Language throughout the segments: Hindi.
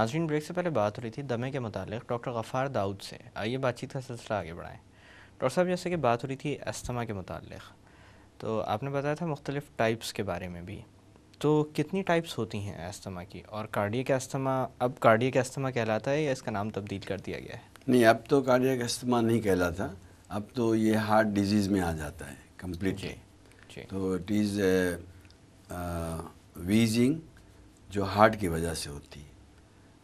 नाजरीन ब्रेक से पहले बात हो रही थी दमे के मतलब डॉक्टर गफ़ार दाऊद से आइए बातचीत का सिलसिला आगे बढ़ाएँ डॉक्टर साहब जैसे कि बात हो रही थी अस्थमा के मतलब तो आपने बताया था मुख्तलिफ़ टाइप्स के बारे में भी तो कितनी टाइप्स होती हैं अस्थमा की और कार्डियक अस्थमा अब कार्डियक अस्थमा कहलाता है या इसका नाम तब्दील कर दिया गया है नहीं अब तो कार्डियक अस्थमा नहीं कहलाता अब तो ये हार्ट डिजीज़ में आ जाता है कम्प्लीटली तो इट इज़ वीजिंग जो हार्ट की वजह से होती है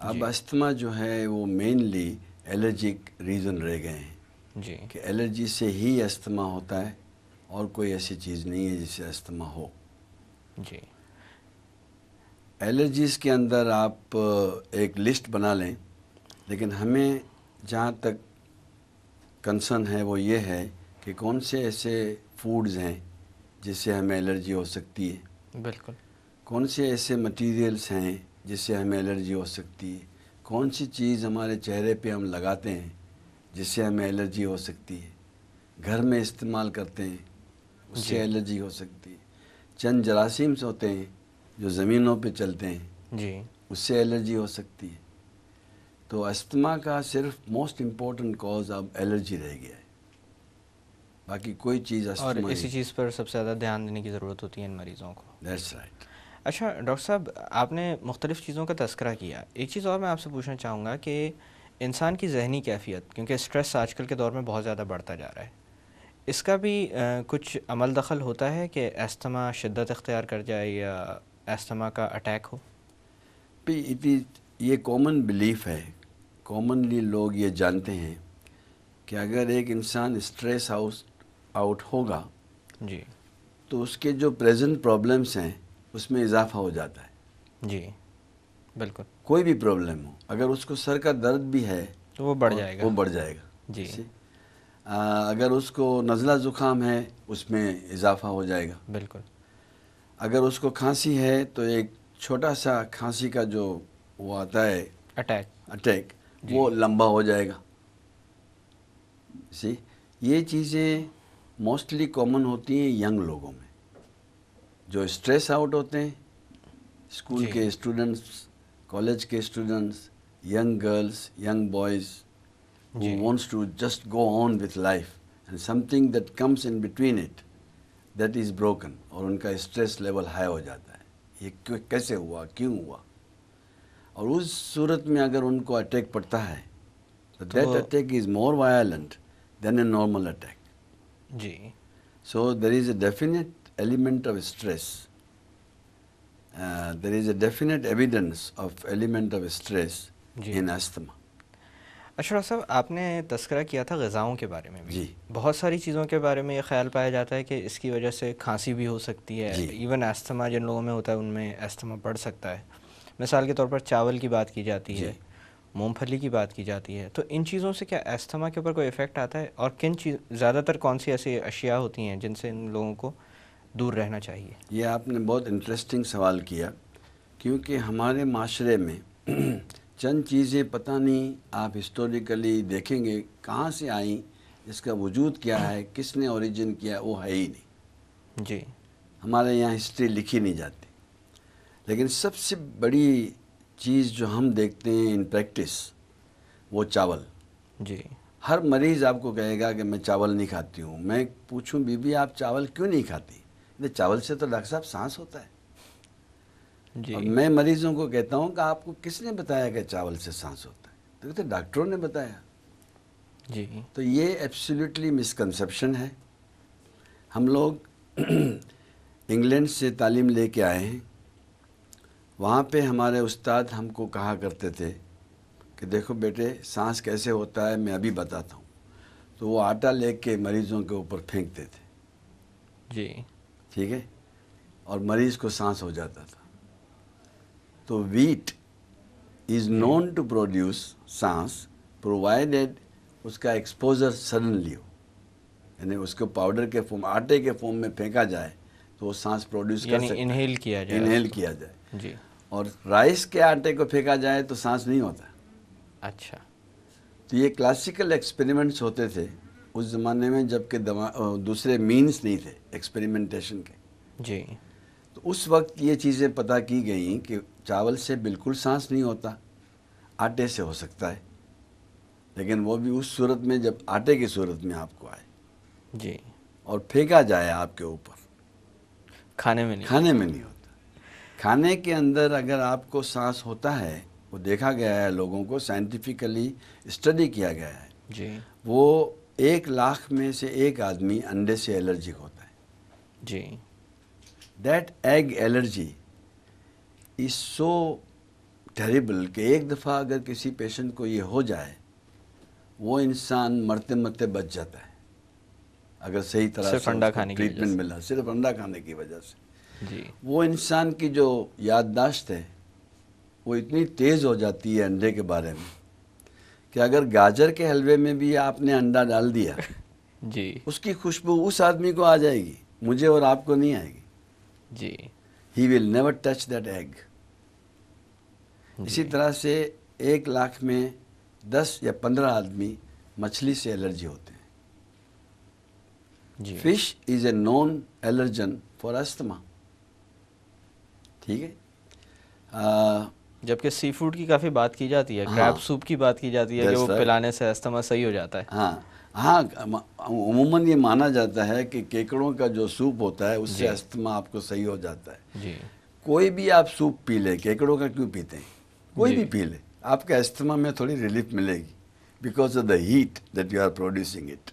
अब अस्थमा जो है वो मेनली एलर्जिक रीज़न रह गए हैं जी कि एलर्जी से ही अस्थमा होता है और कोई ऐसी चीज़ नहीं है जिससे अस्थमा हो जी एलर्जीज़ के अंदर आप एक लिस्ट बना लें लेकिन हमें जहाँ तक कंसर्न है वो ये है कि कौन से ऐसे फूड्स हैं जिससे हमें एलर्जी हो सकती है बिल्कुल कौन से ऐसे मटेरियल्स हैं जिससे हमें एलर्जी हो सकती है कौन सी चीज़ हमारे चेहरे पे हम लगाते हैं जिससे हमें एलर्जी हो सकती है घर में इस्तेमाल करते हैं उससे एलर्जी हो सकती है चंद जरासीम्स होते हैं जो ज़मीनों पे चलते हैं जी उससे एलर्जी हो सकती है तो अस्थमा का सिर्फ मोस्ट इम्पोर्टेंट कॉज अब एलर्जी रह गया है बाकी कोई चीज़ और इसी चीज़ पर सबसे ज़्यादा ध्यान देने की ज़रूरत होती है इन मरीज़ों को दैट्स राइट right. अच्छा डॉक्टर साहब आपने मुख्तलिफ़ चीज़ों का तस्करा किया एक चीज़ और मैं आपसे पूछना चाहूँगा कि इंसान की जहनी कैफियत क्योंकि स्ट्रेस आजकल के दौर में बहुत ज़्यादा बढ़ता जा रहा है इसका भी आ, कुछ अमल दखल होता है कि एस्तमा शिद्दत अख्तियार कर जाए या अस्थमा का अटैक हो इज़ ये कॉमन बिलीफ है कॉमनली लोग ये जानते हैं कि अगर एक इंसान स्ट्रेस आउट होगा जी तो उसके जो प्रेजेंट प्रॉब्लम्स हैं उसमें इजाफा हो जाता है जी बिल्कुल कोई भी प्रॉब्लम हो अगर उसको सर का दर्द भी है तो वो बढ़ जाएगा वो बढ़ जाएगा जी आ, अगर उसको नज़ला ज़ुकाम है उसमें इजाफा हो जाएगा बिल्कुल अगर उसको खांसी है तो एक छोटा सा खांसी का जो वो आता है अटैक अटैक वो लंबा हो जाएगा सी ये चीज़ें मोस्टली कॉमन होती हैं यंग लोगों में जो स्ट्रेस आउट होते हैं स्कूल के स्टूडेंट्स कॉलेज के students young girls young boys wants to just go on with life and something that comes in between it that is broken और उनका स्ट्रेस लेवल हाई हो जाता है ये कैसे हुआ क्यों हुआ और उस सूरत में अगर उनको अटैक पड़ता है तो that attack is more violent than a normal attack जी so there is a definite element of stress. Uh, there is a definite evidence of element of stress in asthma. अशरा साहब आपने तस्करा किया था गज़ाओं के बारे में भी जी बहुत सारी चीज़ों के बारे में ये ख्याल पाया जाता है कि इसकी वजह से खांसी भी हो सकती है इवन एस्थमा जिन लोगों में होता है उनमें एस्थमा बढ़ सकता है मिसाल के तौर पर चावल की बात की जाती है मूंगफली की बात की जाती है तो इन चीज़ों से क्या एस्थमा के ऊपर कोई इफ़ेक्ट आता है और किन चीज़ ज़्यादातर कौन सी ऐसी अशिया होती हैं जिनसे इन लोगों को दूर रहना चाहिए ये आपने बहुत इंटरेस्टिंग सवाल किया क्योंकि हमारे माशरे में चंद चीज़ें पता नहीं आप हिस्टोरिकली देखेंगे कहाँ से आई इसका वजूद क्या है किसने ओरिजिन किया वो है ही नहीं जी हमारे यहाँ हिस्ट्री लिखी नहीं जाती लेकिन सबसे बड़ी चीज़ जो हम देखते हैं इन प्रैक्टिस वो चावल जी हर मरीज़ आपको कहेगा कि मैं चावल नहीं खाती हूँ मैं पूछूं बीबी आप चावल क्यों नहीं खाती ये चावल से तो डॉक्टर साहब सांस होता है जी और मैं मरीजों को कहता हूँ कि आपको किसने बताया कि चावल से सांस होता है तो कहते डॉक्टरों ने बताया जी तो ये एब्सोल्युटली मिसकंसेप्शन है हम लोग इंग्लैंड से तालीम लेके आए हैं वहाँ पे हमारे उस्ताद हमको कहा करते थे कि देखो बेटे सांस कैसे होता है मैं अभी बताता हूँ तो वो आटा लेके मरीजों के ऊपर फेंकते थे जी ठीक है और मरीज को सांस हो जाता था तो wheat is known to produce सांस प्रोवाइडेड उसका एक्सपोजर सडनली हो यानी उसको पाउडर के फॉर्म आटे के फॉर्म में फेंका जाए तो वो सांस प्रोड्यूस कर सकता इनहेल किया जाए इनहेल किया जाए जी और राइस के आटे को फेंका जाए तो सांस नहीं होता अच्छा तो ये क्लासिकल एक्सपेरिमेंट्स होते थे उस ज़माने में जबकि दूसरे मीन्स नहीं थे एक्सपेरिमेंटेशन के जी तो उस वक्त ये चीज़ें पता की गई कि चावल से बिल्कुल सांस नहीं होता आटे से हो सकता है लेकिन वो भी उस सूरत में जब आटे की सूरत में आपको आए जी और फेंका जाए आपके ऊपर खाने में नहीं खाने में नहीं होता खाने के अंदर अगर आपको सांस होता है वो देखा गया है लोगों को साइंटिफिकली स्टडी किया गया है जी वो एक लाख में से एक आदमी अंडे से एलर्जिक होता है जी that egg allergy is so terrible कि एक दफ़ा अगर किसी पेशेंट को ये हो जाए वो इंसान मरते मरते बच जाता है अगर सही तरह से अंडा खाने की ट्रीटमेंट मिला सिर्फ अंडा खाने की वजह से जी वो इंसान की जो याददाश्त है वो इतनी तेज़ हो जाती है अंडे के बारे में कि अगर गाजर के हलवे में भी आपने अंडा डाल दिया जी उसकी खुशबू उस आदमी को आ जाएगी मुझे और आपको नहीं आएगी जी he will never touch that egg इसी तरह से एक लाख में दस या पंद्रह आदमी मछली से एलर्जी होते हैं fish is a non allergen for asthma ठीक है जबकि सी फूड की काफ़ी बात की जाती है क्रैप सूप हाँ। की बात की जाती है कि वो पिलाने से अस्थमा सही हो जाता है हाँ हाँ उमूमन ये माना जाता है कि केकड़ों का जो सूप होता है उससे अस्थमा आपको सही हो जाता है जी कोई भी आप सूप पी ले केकड़ों का क्यों पीते हैं कोई भी पी ले आपके अस्थमा में थोड़ी रिलीफ मिलेगी because of the heat that you are producing it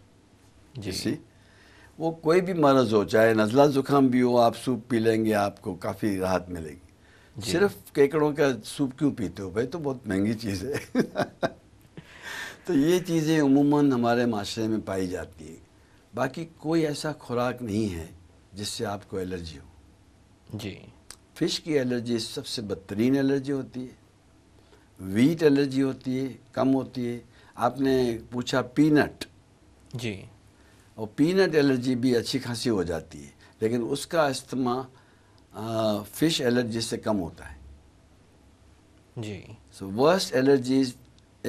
जी वो कोई भी मर्ज़ हो चाहे नज़ला ज़ुकाम भी हो आप सूप पी लेंगे आपको काफ़ी राहत मिलेगी सिर्फ केकड़ों का सूप क्यों पीते हो भाई तो बहुत महंगी चीज़ है तो ये चीज़ें उमूमन हमारे माशरे में पाई जाती है बाकी कोई ऐसा खुराक नहीं है जिससे आपको एलर्जी हो जी फिश की एलर्जी सबसे बदतरीन एलर्जी होती है वीट एलर्जी होती है कम होती है आपने पूछा पीनट जी और पीनट एलर्जी भी अच्छी खासी हो जाती है लेकिन उसका इस्तेमाल फिश एलर्जी से कम होता है जी सो वर्स्ट एलर्जीज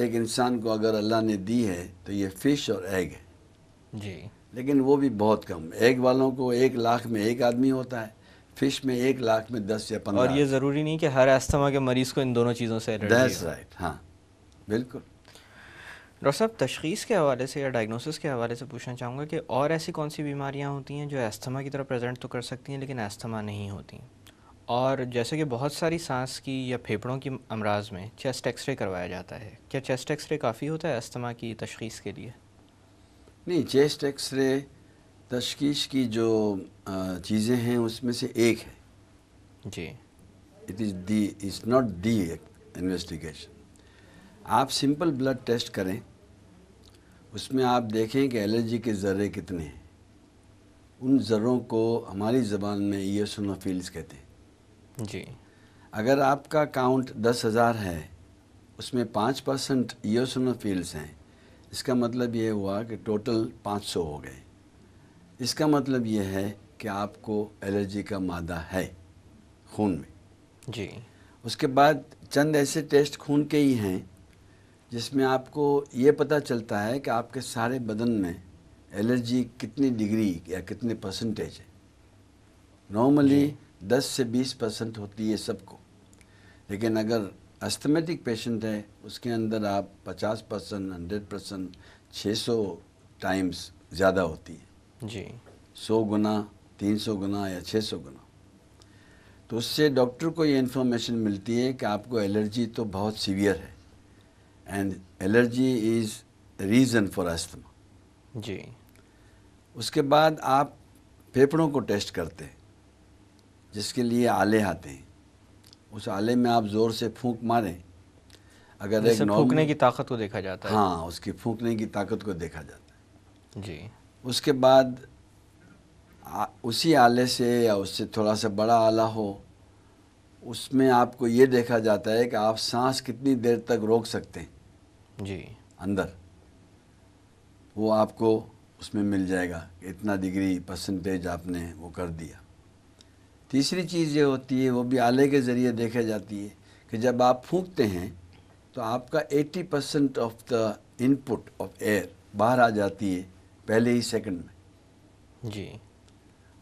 एक इंसान को अगर अल्लाह ने दी है तो ये फिश और एग है जी लेकिन वो भी बहुत कम एग वालों को एक लाख में एक आदमी होता है फिश में एक लाख में दस या पंद्रह और ये ज़रूरी नहीं कि हर एस्थमा के मरीज़ को इन दोनों चीज़ों से राइट right, हाँ बिल्कुल डॉक्टर साहब तशखीस के हवाले से या डायग्नोसिस के हवाले से पूछना चाहूँगा कि और ऐसी कौन सी बीमारियाँ होती हैं जो एस्थमा की तरह प्रेजेंट तो कर सकती हैं लेकिन एस्थमा नहीं होती और जैसे कि बहुत सारी सांस की या फेफड़ों की अमराज में चेस्ट एक्सरे करवाया जाता है क्या चेस्ट एक्सरे काफ़ी होता है अस्थमा की तशखीस के लिए नहीं चेस्ट एक्सरे तशखीस की जो चीज़ें हैं उसमें से एक है जी it is the is not the investigation आप सिंपल ब्लड टेस्ट करें उसमें आप देखें कि एलर्जी के ज़र्रे कितने हैं उन ज़र्रों को हमारी ज़बान में ईसनोफील्स कहते हैं जी अगर आपका काउंट दस हज़ार है उसमें पाँच परसेंट ईसनोफील्स हैं इसका मतलब ये हुआ कि टोटल पाँच सौ हो गए इसका मतलब ये है कि आपको एलर्जी का मादा है खून में जी उसके बाद चंद ऐसे टेस्ट खून के ही हैं जिसमें आपको ये पता चलता है कि आपके सारे बदन में एलर्जी कितनी डिग्री या कितने परसेंटेज है नॉर्मली 10 से 20 परसेंट होती है सबको लेकिन अगर अस्थमेटिक पेशेंट है उसके अंदर आप 50 परसेंट हंड्रेड परसेंट छः टाइम्स ज़्यादा होती है जी सौ गुना तीन सौ गुना या छः सौ गुना तो उससे डॉक्टर को ये इन्फॉर्मेशन मिलती है कि आपको एलर्जी तो बहुत सीवियर है and allergy is reason for asthma जी उसके बाद आप फेफड़ों को टेस्ट करते हैं जिसके लिए आले आते हैं उस आले में आप ज़ोर से फूंक मारें अगर एक फूकने की ताकत को देखा जाता है हाँ उसकी फूकने की ताकत को देखा जाता है जी उसके बाद आ, उसी आले से या उससे थोड़ा सा बड़ा आला हो उसमें आपको ये देखा जाता है कि आप सांस कितनी देर तक रोक सकते हैं जी अंदर वो आपको उसमें मिल जाएगा इतना डिग्री परसेंटेज आपने वो कर दिया तीसरी चीज़ ये होती है वो भी आले के ज़रिए देखे जाती है कि जब आप फूंकते हैं तो आपका 80 percent of the input of air बाहर आ जाती है पहले ही सेकंड में जी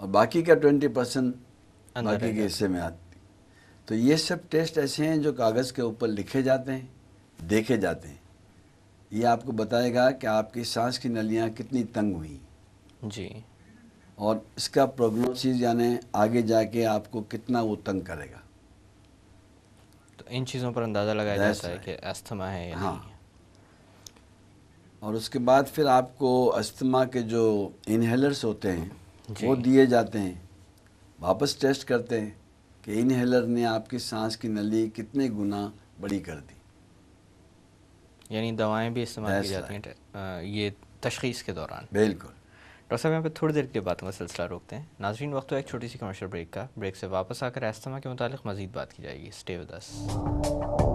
और बाकी का 20 परसेंट बाकी के हिस्से में आती तो ये सब टेस्ट ऐसे हैं जो कागज़ के ऊपर लिखे जाते हैं देखे जाते हैं ये आपको बताएगा कि आपकी सांस की नलियाँ कितनी तंग हुई जी और इसका प्रोग्नोसिस यानी आगे जाके आपको कितना वो तंग करेगा तो इन चीज़ों पर अंदाज़ा लगाया जाता है कि अस्थमा है या हाँ और उसके बाद फिर आपको अस्थमा के जो इनहेलर्स होते हैं वो दिए जाते हैं वापस टेस्ट करते हैं कि इनहेलर ने आपकी सांस की नली कितने गुना बड़ी कर दी यानी दवाएं भी इस्तेमाल की जाती हैं ये तशखीस के दौरान बिल्कुल डॉक्टर साहब यहाँ पे थोड़ी देर के लिए बातों का सिलसिला रोकते हैं नाजरीन वक्त हो एक छोटी सी कमर्शियल ब्रेक का ब्रेक से वापस आकर आस्तमा के मुतालिक मजीद बात की जाएगी स्टे विद अस